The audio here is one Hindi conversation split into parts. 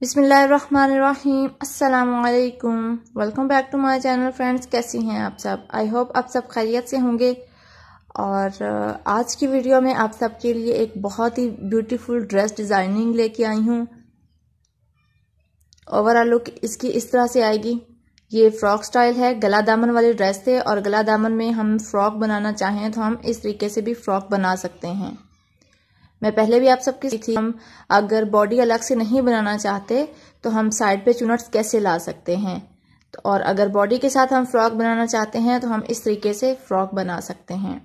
बिसमीम् welcome back to my channel friends कैसी हैं आप सब आई होप आप सब खैरियत से होंगे और आज की वीडियो में आप सबके लिए एक बहुत ही ब्यूटीफुल ड्रेस डिज़ाइनिंग लेके आई हूँ ओवरऑल लुक इसकी इस तरह से आएगी ये फ्रॉक स्टाइल है गला दामन वाली ड्रेस थे और गला दामन में हम फ्रॉक बनाना चाहें तो हम इस तरीके से भी फ्रॉक बना सकते हैं मैं पहले भी आप सबकी थी हम अगर बॉडी अलग से नहीं बनाना चाहते तो हम साइड पे चुनट्स कैसे ला सकते हैं तो और अगर बॉडी के साथ हम फ्रॉक बनाना चाहते हैं तो हम इस तरीके से फ्रॉक बना सकते हैं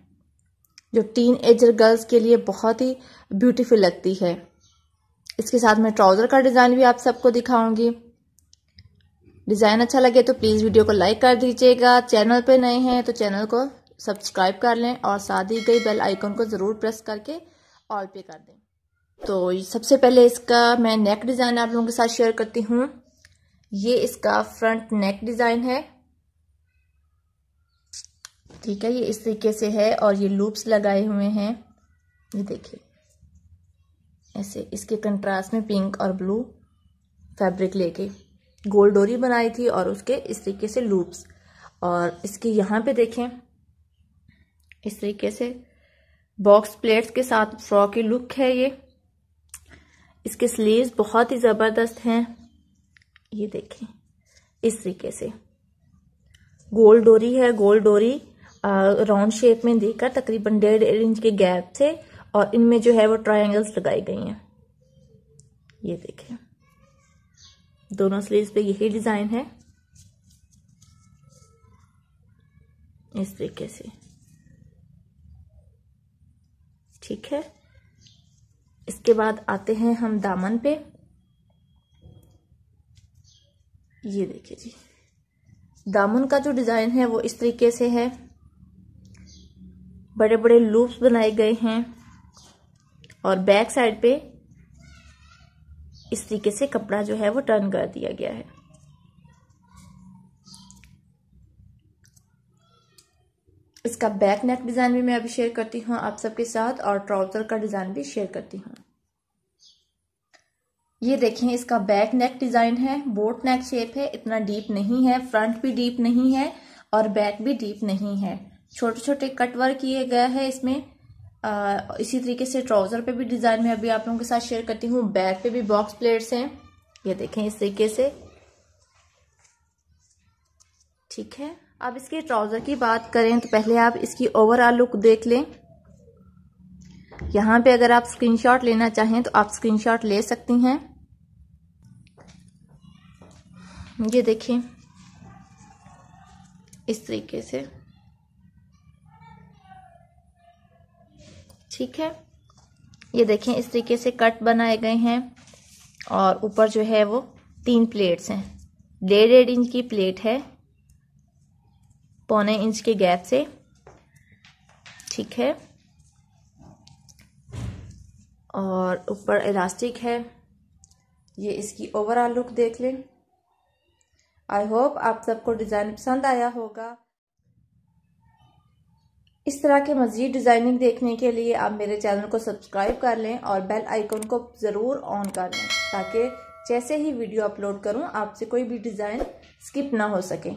जो टीन एजर गर्ल्स के लिए बहुत ही ब्यूटीफुल लगती है इसके साथ मैं ट्राउज़र का डिज़ाइन भी आप सबको दिखाऊंगी डिज़ाइन अच्छा लगे तो प्लीज़ वीडियो को लाइक कर दीजिएगा चैनल पे नए हैं तो चैनल को सब्सक्राइब कर लें और साथ ही गई बेल आइकन को ज़रूर प्रेस करके ऑल पे कर दें तो सबसे पहले इसका मैं नेक डिज़ाइन आप लोगों के साथ शेयर करती हूँ ये इसका फ्रंट नेक डिज़ाइन है ठीक है ये इस तरीके से है और ये लूप्स लगाए हुए हैं ये देखिए ऐसे इसके कंट्रास्ट में पिंक और ब्लू फैब्रिक लेके गोल डोरी बनाई थी और उसके इस तरीके से लूप्स और इसके यहाँ पे देखें इस तरीके से बॉक्स प्लेट्स के साथ फ्रॉक की लुक है ये इसके स्लीव्स बहुत ही ज़बरदस्त हैं ये देखें इस तरीके से गोल डोरी है गोल डोरी राउंड शेप में देकर तकरीबन डेढ़ इंच के गैप से और इनमें जो है वो ट्रायंगल्स लगाई गई हैं ये देखें दोनों स्लीव्स पे यही डिज़ाइन है इस तरीके से ठीक है इसके बाद आते हैं हम दामन पे ये देखिए जी दामन का जो डिज़ाइन है वो इस तरीके से है बड़े बड़े लूप्स बनाए गए हैं और बैक साइड पे इस तरीके से कपड़ा जो है वो टर्न कर दिया गया है इसका बैक नेक डिज़ाइन भी मैं अभी शेयर करती हूँ आप सबके साथ और ट्राउज़र का डिज़ाइन भी शेयर करती हूँ ये देखें इसका बैक नेक डिज़ाइन है बोट नेक शेप है इतना डीप नहीं है फ्रंट भी डीप नहीं है और बैक भी डीप नहीं है छोटे छोटे कट वर्क किए गए है इसमें आ, इसी तरीके से ट्राउज़र पे भी डिज़ाइन में अभी आप लोगों के साथ शेयर करती हूँ बैक पे भी बॉक्स प्लेट्स हैं ये देखें इस तरीके से ठीक है अब इसके ट्राउज़र की बात करें तो पहले आप इसकी ओवरऑल लुक देख लें यहां पे अगर आप स्क्रीनशॉट लेना चाहें तो आप स्क्रीनशॉट ले सकती हैं ये देखें इस तरीके से ठीक है ये देखें इस तरीके से कट बनाए गए हैं और ऊपर जो है वो तीन प्लेट्स हैं डेढ़ डेढ़ इंच की प्लेट है पौने इंच के गैप से ठीक है और ऊपर इलास्टिक है ये इसकी ओवरऑल लुक देख लें आई होप आप सबको डिज़ाइन पसंद आया होगा इस तरह के मज़ीद डिज़ाइनिंग देखने के लिए आप मेरे चैनल को सब्सक्राइब कर लें और बेल आइकन को ज़रूर ऑन कर लें ताकि जैसे ही वीडियो अपलोड करूं आपसे कोई भी डिज़ाइन स्किप ना हो सके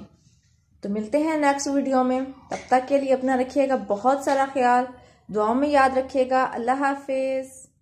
तो मिलते हैं नेक्स्ट वीडियो में तब तक के लिए अपना रखिएगा बहुत सारा ख्याल दुआओं में याद रखिएगा अल्लाह हाफिज़